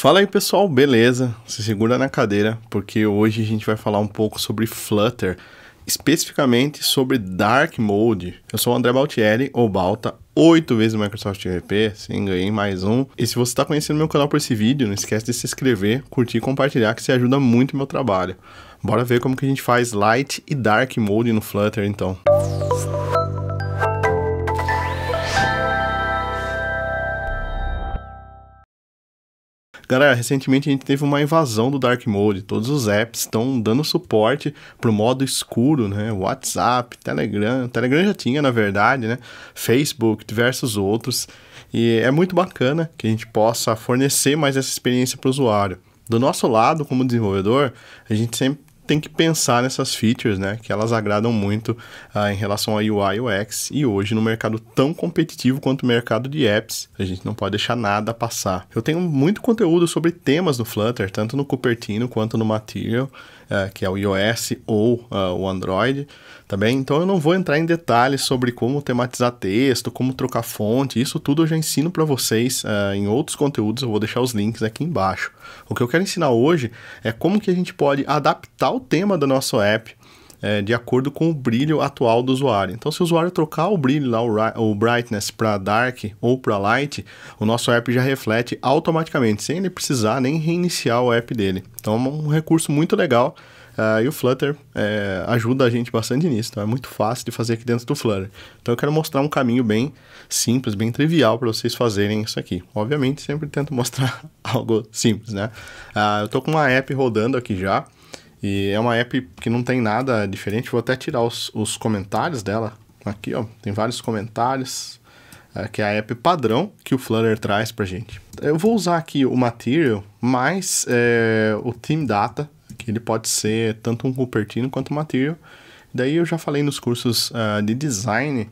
Fala aí pessoal, beleza? Se segura na cadeira porque hoje a gente vai falar um pouco sobre Flutter, especificamente sobre Dark Mode. Eu sou o André Baltieri, ou Balta, oito vezes o Microsoft GP, sim, ganhei mais um. E se você está conhecendo meu canal por esse vídeo, não esquece de se inscrever, curtir e compartilhar que isso ajuda muito o meu trabalho. Bora ver como que a gente faz Light e Dark Mode no Flutter então. Música Galera, recentemente a gente teve uma invasão do Dark Mode. Todos os apps estão dando suporte pro modo escuro, né? WhatsApp, Telegram. Telegram já tinha, na verdade, né? Facebook, diversos outros. E é muito bacana que a gente possa fornecer mais essa experiência para o usuário. Do nosso lado, como desenvolvedor, a gente sempre tem que pensar nessas features, né? Que elas agradam muito ah, em relação a UI e UX. E hoje, no mercado tão competitivo quanto o mercado de apps, a gente não pode deixar nada passar. Eu tenho muito conteúdo sobre temas no Flutter, tanto no Cupertino quanto no Material. Uh, que é o iOS ou uh, o Android também. então eu não vou entrar em detalhes sobre como tematizar texto, como trocar fonte, isso tudo eu já ensino para vocês uh, em outros conteúdos, eu vou deixar os links aqui embaixo. O que eu quero ensinar hoje é como que a gente pode adaptar o tema do nosso app é, de acordo com o brilho atual do usuário. Então, se o usuário trocar o brilho lá, o, brightness para dark ou para light, o nosso app já reflete automaticamente, sem ele precisar nem reiniciar o app dele. Então, é um recurso muito legal. Uh, e o Flutter é, ajuda a gente bastante nisso, então é muito fácil de fazer aqui dentro do Flutter. Então eu quero mostrar um caminho bem simples, bem trivial para vocês fazerem isso aqui. Obviamente sempre tento mostrar algo simples, né? Uh, eu estou com uma app rodando aqui já, e é uma app que não tem nada diferente. Vou até tirar os, os comentários dela. Aqui, ó, tem vários comentários. É, que é a app padrão que o Flutter traz pra gente. Eu vou usar aqui o Material, mais é, o Team Data, que ele pode ser tanto um Cupertino quanto um Material. Daí eu já falei nos cursos uh, de design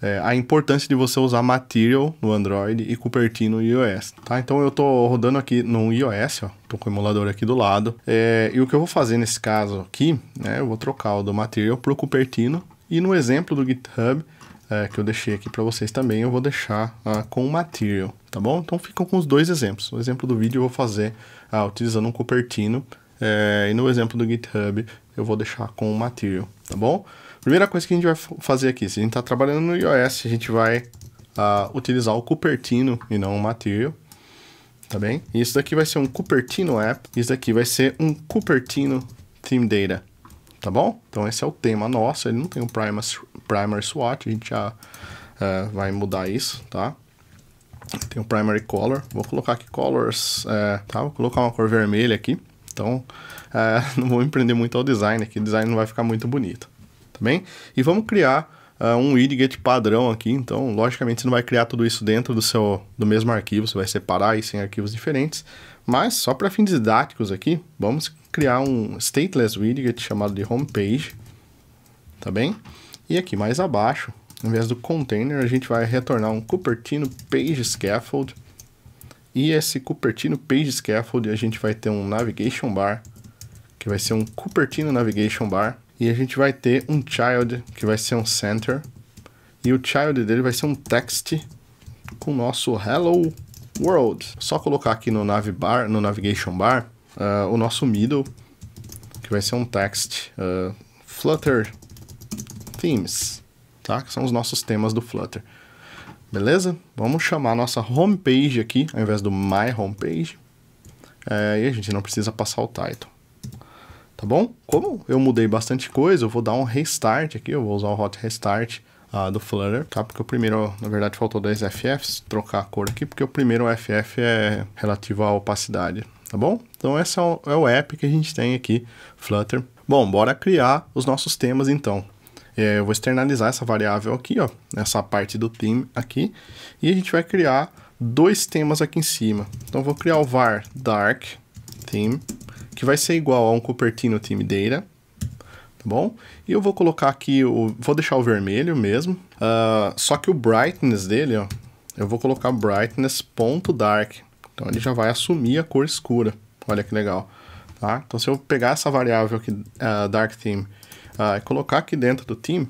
é, a importância de você usar Material no Android e Cupertino no iOS, tá? Então eu tô rodando aqui no iOS, ó, tô com o emulador aqui do lado, é, e o que eu vou fazer nesse caso aqui, né, eu vou trocar o do Material pro Cupertino, e no exemplo do GitHub, é, que eu deixei aqui para vocês também, eu vou deixar ah, com o Material, tá bom? Então ficam com os dois exemplos. O exemplo do vídeo eu vou fazer ah, utilizando um Cupertino, é, e no exemplo do GitHub eu vou deixar com o Material, tá bom? Primeira coisa que a gente vai fazer aqui, se a gente está trabalhando no iOS, a gente vai uh, utilizar o Cupertino e não o Material, tá bem? E isso daqui vai ser um Cupertino App, isso daqui vai ser um Cupertino Theme Data, tá bom? Então esse é o tema nosso, ele não tem um Primary Swatch, a gente já uh, vai mudar isso, tá? Tem o um Primary Color, vou colocar aqui Colors, uh, tá? Vou colocar uma cor vermelha aqui, então eh, não vou empreender muito ao design aqui, o design não vai ficar muito bonito tá bem? E vamos criar uh, um idget padrão aqui, então, logicamente, você não vai criar tudo isso dentro do seu do mesmo arquivo, você vai separar isso em arquivos diferentes, mas só para fins didáticos aqui, vamos criar um stateless widget chamado de homepage, tá bem? E aqui mais abaixo, em vez do container, a gente vai retornar um Cupertino page scaffold. E esse Cupertino page scaffold, a gente vai ter um navigation bar, que vai ser um Cupertino navigation bar. E a gente vai ter um child, que vai ser um center. E o child dele vai ser um text com o nosso hello world. Só colocar aqui no bar no navigation bar, uh, o nosso middle, que vai ser um text uh, Flutter themes, tá? Que são os nossos temas do Flutter. Beleza? Vamos chamar nossa homepage aqui, ao invés do my homepage. É, e a gente não precisa passar o title tá bom? Como eu mudei bastante coisa, eu vou dar um restart aqui, eu vou usar o hot restart uh, do Flutter, tá? Porque o primeiro, na verdade, faltou 10 FFs, trocar a cor aqui, porque o primeiro FF é relativo à opacidade, tá bom? Então esse é o, é o app que a gente tem aqui, Flutter. Bom, bora criar os nossos temas então. É, eu vou externalizar essa variável aqui, ó, essa parte do theme aqui, e a gente vai criar dois temas aqui em cima. Então vou criar o var dark theme que vai ser igual a um Cupertino Data, tá bom? E eu vou colocar aqui, o, vou deixar o vermelho mesmo, uh, só que o brightness dele, ó, eu vou colocar brightness.dark, então ele já vai assumir a cor escura, olha que legal, tá? Então se eu pegar essa variável aqui, uh, dark theme, uh, e colocar aqui dentro do theme,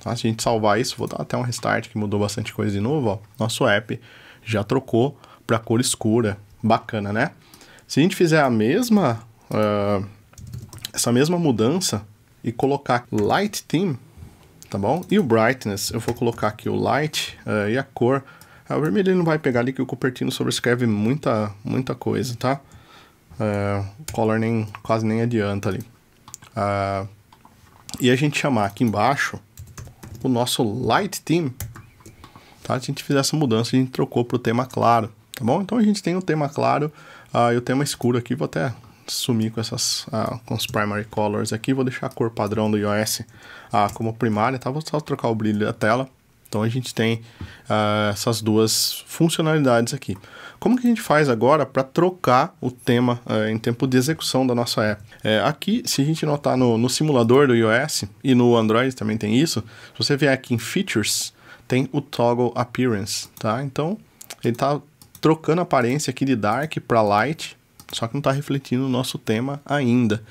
tá? se a gente salvar isso, vou dar até um restart que mudou bastante coisa de novo, ó, nosso app já trocou para cor escura, bacana, né? Se a gente fizer a mesma, uh, essa mesma mudança e colocar Light Theme, tá bom? E o Brightness, eu vou colocar aqui o Light uh, e a cor. Ah, o vermelho ele não vai pegar ali que o Cupertino sobrescreve muita, muita coisa, tá? Uh, color nem, quase nem adianta ali. Uh, e a gente chamar aqui embaixo o nosso Light Theme, tá? Se a gente fizer essa mudança, a gente trocou para o tema claro, tá bom? Então a gente tem o um tema claro Uh, eu tenho uma escura aqui, vou até sumir com essas ah, com os primary colors aqui, vou deixar a cor padrão do iOS ah, como primária, tá? Vou só trocar o brilho da tela. Então a gente tem essas duas funcionalidades aqui. Como que a gente faz agora para trocar o tema em tempo de execução da nossa app? É, aqui, se a gente notar no, no, simulador do iOS e no Android também tem isso, se você vier aqui em Features, tem o Toggle Appearance, tá? Então ele está trocando a aparência aqui de Dark para Light, só que não está refletindo o nosso tema ainda.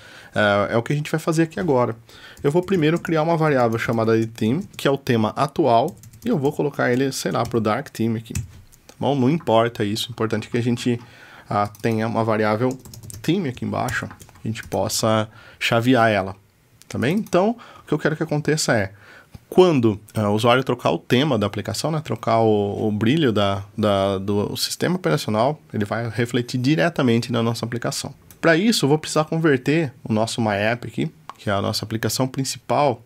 É, é, o que a gente vai fazer aqui agora. Eu vou primeiro criar uma variável chamada de theme, que é o tema atual, e eu vou colocar ele, sei lá, para o Dark theme aqui. Tá bom? Não importa isso, o importante é que a gente ah, tenha uma variável theme aqui embaixo, que a gente possa chavear ela. Tá bem? Então, o que eu quero que aconteça é, quando uh, o usuário trocar o tema da aplicação, né, trocar o, o brilho da, da, do sistema operacional, ele vai refletir diretamente na nossa aplicação. Para isso, eu vou precisar converter o nosso MyApp aqui, que é a nossa aplicação principal,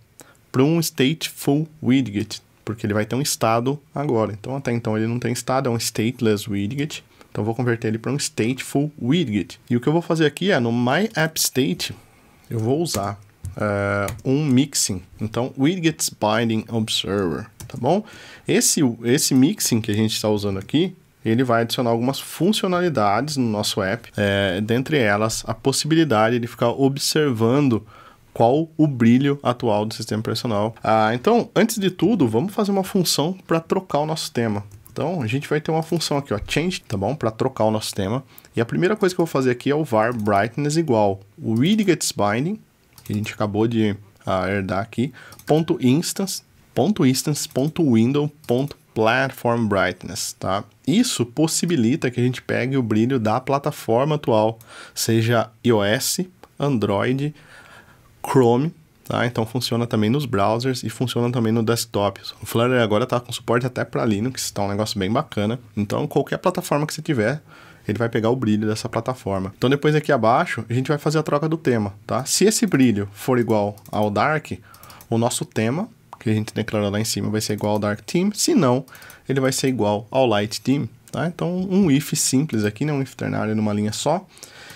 para um stateful widget, porque ele vai ter um estado agora. Então, até então, ele não tem estado, é um stateless widget. Então, eu vou converter ele para um stateful widget. E o que eu vou fazer aqui é, no MyAppState, eu vou usar uh, um mixing. Então, widgets binding observer, tá bom? Esse, esse mixing que a gente está usando aqui, ele vai adicionar algumas funcionalidades no nosso app, é, dentre elas a possibilidade de ficar observando qual o brilho atual do sistema operacional. Ah, então, antes de tudo, vamos fazer uma função para trocar o nosso tema. Então, a gente vai ter uma função aqui, ó, change, tá bom? Para trocar o nosso tema. E a primeira coisa que eu vou fazer aqui é o var brightness igual o widgets binding que a gente acabou de uh, herdar aqui, ponto .instance, ponto .instance, ponto .window, ponto platform brightness, tá? Isso possibilita que a gente pegue o brilho da plataforma atual, seja iOS, Android, Chrome, tá? Então funciona também nos browsers e funciona também no desktop. O Flutter agora tá com suporte até para Linux, tá um negócio bem bacana. Então qualquer plataforma que você tiver, ele vai pegar o brilho dessa plataforma. Então depois aqui abaixo, a gente vai fazer a troca do tema, tá? Se esse brilho for igual ao Dark, o nosso tema, que a gente declarou lá em cima, vai ser igual ao Dark Team. Se não, ele vai ser igual ao Light Team, tá? Então um if simples aqui, né? Um if ternário numa linha só.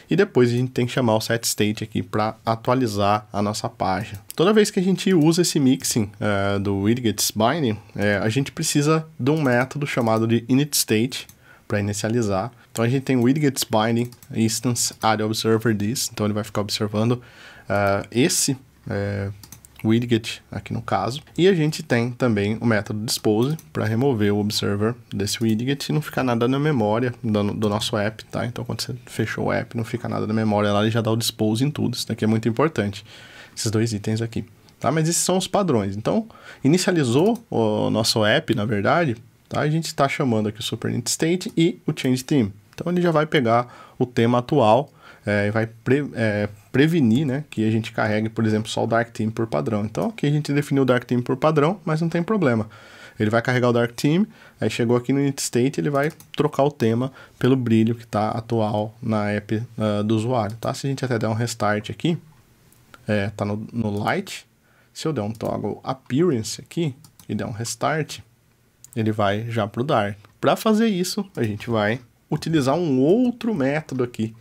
E depois a gente tem que chamar o set state aqui para atualizar a nossa página. Toda vez que a gente usa esse mixing uh, do widgets binding, uh, a gente precisa de um método chamado de init state para inicializar então a gente tem widgets binding instance add observer this, então ele vai ficar observando uh, esse uh, é, widget aqui no caso. E a gente tem também o método dispose para remover o observer desse widget e não ficar nada na memória do, do, nosso app, tá? Então quando você fechou o app, não fica nada na memória lá, ele já dá o dispose em tudo. Isso daqui é muito importante, esses dois itens aqui. Tá? Mas esses são os padrões. Então, inicializou o nosso app, na verdade, tá? a gente está chamando aqui o superintendente e o Change então ele já vai pegar o tema atual é, e vai pre, é, prevenir né, que a gente carregue, por exemplo, só o Dark Team por padrão. Então aqui a gente definiu o Dark Team por padrão, mas não tem problema. Ele vai carregar o Dark Team, aí chegou aqui no Init State, ele vai trocar o tema pelo brilho que está atual na app uh, do usuário. Tá? Se a gente até der um restart aqui, é, tá no, no Light. Se eu der um toggle Appearance aqui e der um restart, ele vai já para o Dark. Para fazer isso, a gente vai utilizar um outro método aqui,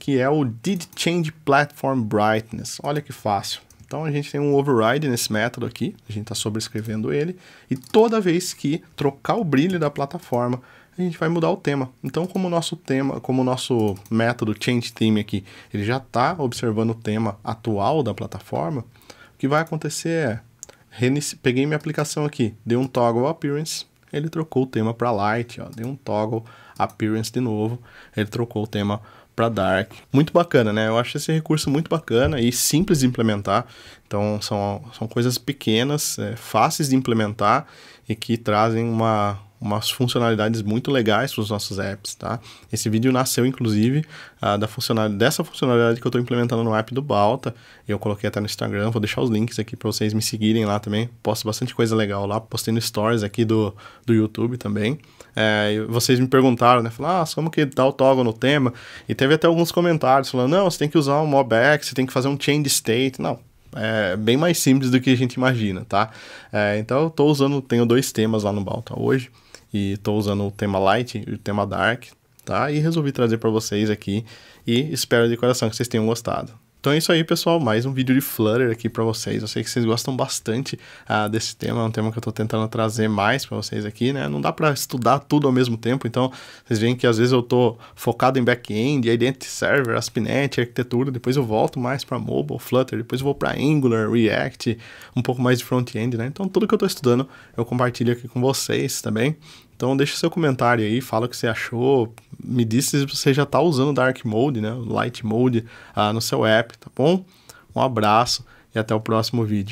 que é o Did Change Platform Brightness. Olha que fácil. Então a gente tem um override nesse método aqui, a gente está sobrescrevendo ele, e toda vez que trocar o brilho da plataforma, a gente vai mudar o tema. Então, como o nosso tema, como o nosso método change theme aqui, ele já está observando o tema atual da plataforma, o que vai acontecer é, peguei minha aplicação aqui, dei um toggle appearance, ele trocou o tema para light, ó, dei um toggle Appearance de novo. Ele trocou o tema para Dark. Muito bacana, né? Eu acho esse recurso muito bacana e simples de implementar. Então, são, são coisas pequenas, é, fáceis de implementar e que trazem uma, umas funcionalidades muito legais para os nossos apps, tá? Esse vídeo nasceu, inclusive, uh, da funcionalidade, dessa funcionalidade que eu estou implementando no app do Balta. Eu coloquei até no Instagram, vou deixar os links aqui para vocês me seguirem lá também. Posto bastante coisa legal lá, postei no Stories aqui do, do YouTube também. É, vocês me perguntaram, né? Falaram, ah, como que dá o toggle no tema? E teve até alguns comentários falando, não, você tem que usar um mobback, você tem que fazer um change state. Não, é bem mais simples do que a gente imagina, tá? É, então eu tô usando, tenho dois temas lá no Balta hoje, e tô usando o tema Light e o tema Dark, tá? E resolvi trazer para vocês aqui, e espero de coração que vocês tenham gostado. Então é isso aí, pessoal. Mais um vídeo de Flutter aqui para vocês. Eu sei que vocês gostam bastante ah, desse tema. É um tema que eu estou tentando trazer mais para vocês aqui, né? Não dá para estudar tudo ao mesmo tempo. Então, vocês veem que às vezes eu estou focado em back-end, Identity Server, ASP.NET, arquitetura. Depois eu volto mais para mobile, Flutter. Depois eu vou para Angular, React, um pouco mais de front-end, né? Então, tudo que eu estou estudando eu compartilho aqui com vocês, tá então deixa seu comentário aí, fala o que você achou, me diz se você já está usando o Dark Mode, né, o Light Mode ah, no seu app, tá bom? Um abraço e até o próximo vídeo.